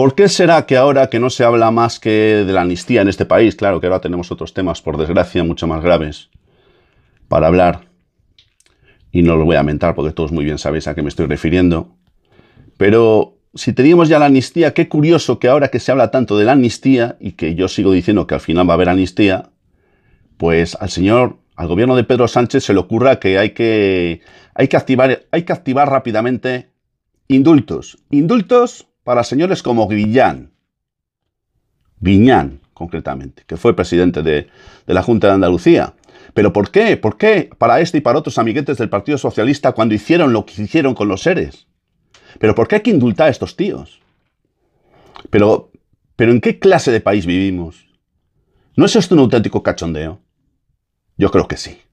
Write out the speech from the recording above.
¿Por qué será que ahora que no se habla más que de la amnistía en este país, claro que ahora tenemos otros temas, por desgracia, mucho más graves, para hablar, y no lo voy a mentar porque todos muy bien sabéis a qué me estoy refiriendo, pero si teníamos ya la amnistía, qué curioso que ahora que se habla tanto de la amnistía y que yo sigo diciendo que al final va a haber amnistía, pues al señor, al gobierno de Pedro Sánchez se le ocurra que hay que, hay que, activar, hay que activar rápidamente indultos. Indultos para señores como Grillán, Guiñán concretamente, que fue presidente de, la Junta de Andalucía. ¿Pero por qué? ¿Por qué para este y para otros amiguetes del Partido Socialista cuando hicieron lo que hicieron con los seres? ¿Pero por qué hay que indultar a estos tíos? Pero, ¿Pero en qué clase de país vivimos? ¿No es esto un auténtico cachondeo? Yo creo que sí.